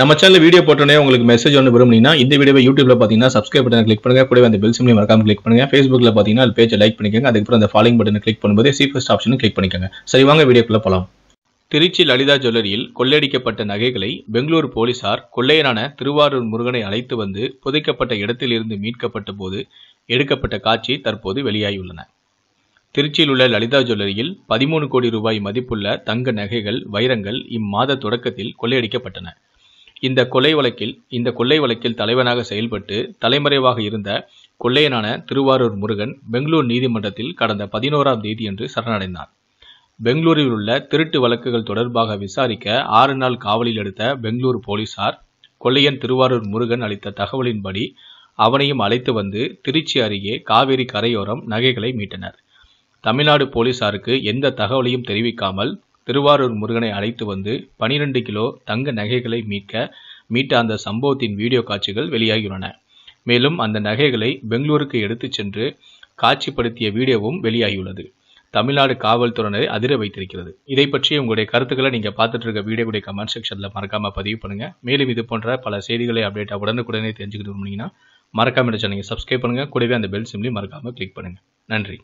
நம்ம channel video போட்டோன்னே உங்களுக்கு மெசேஜ் ஒன்று விரும்புனீங்கன்னா இந்த வீடியோ யூடியூப்ல பார்த்தீங்கன்னா சப்ஸ்கிரைப் பண்ணி கிளிக் பண்ணுங்க கூட அந்த பெல் சிம்லி மறக்காம கிளிக் பண்ணுங்க ஃபேஸ்புக்கில் பார்த்தீங்கன்னா அது பேஜை லைக் பண்ணிக்கோங்க அதுக்கப்புறம் அந்த ஃபாலோயிங் பட்டனை கிளிக் பண்ணும்போது சீஃபஸ்ட் ஆப்ஷனும் கிளிக் பண்ணிக்கோங்க சரி வாங்க வீடியோக்குள்ள போகலாம் திருச்சி லலிதா ஜுவல்லரியில் கொள்ளையடிக்கப்பட்ட நகைகளை பெங்களூர் போலீசார் கொள்ளையனான திருவாரூர் முருகனை அழைத்து வந்து புதைக்கப்பட்ட இடத்திலிருந்து மீட்கப்பட்ட போது எடுக்கப்பட்ட காட்சி தற்போது வெளியாகியுள்ளன திருச்சியில் உள்ள லலிதா ஜுவல்லரியில் பதிமூணு கோடி ரூபாய் மதிப்புள்ள தங்க நகைகள் வைரங்கள் இம்மாத தொடக்கத்தில் கொள்ளையடிக்கப்பட்டன இந்த கொலை வழக்கில் இந்த கொள்ளை வழக்கில் தலைவனாக செயல்பட்டு தலைமறைவாக இருந்த கொள்ளையனான திருவாரூர் முருகன் பெங்களூர் நீதிமன்றத்தில் கடந்த பதினோராம் தேதியன்று சரணடைந்தார் பெங்களூரில் உள்ள திருட்டு வழக்குகள் தொடர்பாக விசாரிக்க ஆறு நாள் காவலில் எடுத்த பெங்களூர் போலீசார் கொள்ளையன் திருவாரூர் முருகன் அளித்த தகவலின்படி அவனையும் அழைத்து வந்து திருச்சி அருகே காவேரி கரையோரம் நகைகளை மீட்டனர் தமிழ்நாடு போலீசாருக்கு எந்த தகவலையும் தெரிவிக்காமல் திருவாரூர் முருகனை அழைத்து வந்து பனிரெண்டு கிலோ தங்க நகைகளை மீட்க மீட்ட அந்த சம்பவத்தின் வீடியோ காட்சிகள் வெளியாகியுள்ளன மேலும் அந்த நகைகளை பெங்களூருக்கு எடுத்துச் சென்று காட்சிப்படுத்திய வீடியோவும் வெளியாகியுள்ளது தமிழ்நாடு காவல்துறையினரை அதிர வைத்திருக்கிறது இதை பற்றி உங்களுடைய கருத்துக்களை நீங்கள் பார்த்துட்டு இருக்க வீடியோடைய கமெண்ட் செக்ஷனில் மறக்காமல் பதிவு பண்ணுங்கள் மேலும் இது போன்ற பல செய்திகளை அப்டேட்டாக உடனுக்குடனே தெரிஞ்சுக்கிட்டு இருந்தீங்கன்னா மறக்காமல் சேனலை சப்ஸ்கிரைப் பண்ணுங்கள் கூடவே அந்த பெல் சிம்லையும் மறக்காமல் கிளிக் பண்ணுங்கள் நன்றி